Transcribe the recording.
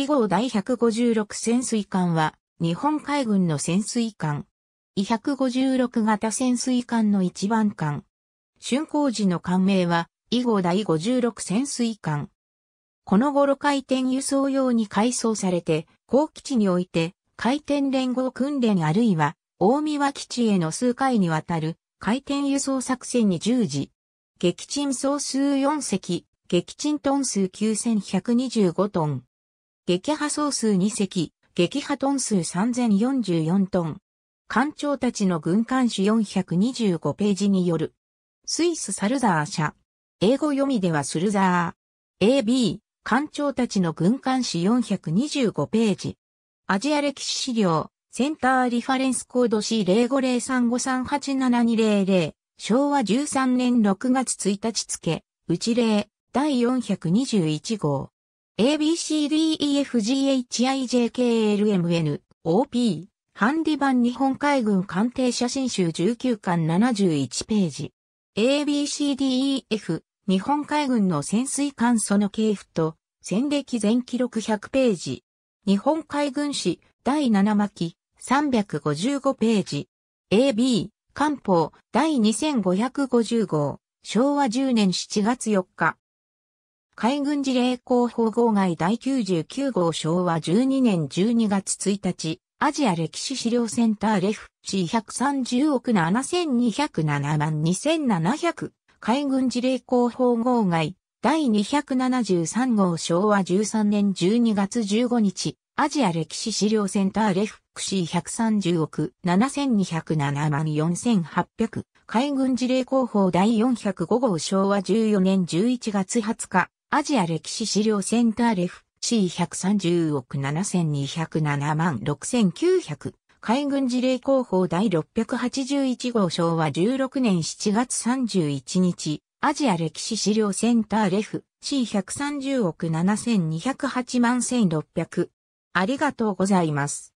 以後第156潜水艦は、日本海軍の潜水艦。E 156型潜水艦の一番艦。竣工時の艦名は、以後第56潜水艦。この頃回転輸送用に改装されて、高基地において、回転連合訓練あるいは、大宮基地への数回にわたる、回転輸送作戦に従事。撃沈総数4隻、撃沈トン数9125トン。撃破総数2隻、撃破トン数3044トン。艦長たちの軍艦誌425ページによる。スイスサルザー社。英語読みではスルザー。AB、艦長たちの軍艦誌425ページ。アジア歴史資料、センターリファレンスコード C050353872000、昭和13年6月1日付、内例、第421号。ABCDEFGHIJKLMN、OP、ハンディ版日本海軍艦艇写真集19巻71ページ。ABCDEF、日本海軍の潜水艦その系譜と、戦歴全記録100ページ。日本海軍史、第7巻、355ページ。AB、官報、第2550号、昭和10年7月4日。海軍事例広報号外第99号昭和12年12月1日、アジア歴史資料センターレフ C130 億7207万2700海軍事例広報号外第273号昭和13年12月15日アジア歴史資料センターレフ C130 億7207万4800海軍事例広報第405号昭和14年11月20日アジア歴史資料センターレフ C130 億7207万6900海軍事例広報第681号昭和16年7月31日アジア歴史資料センターレフ C130 億7208万1600ありがとうございます。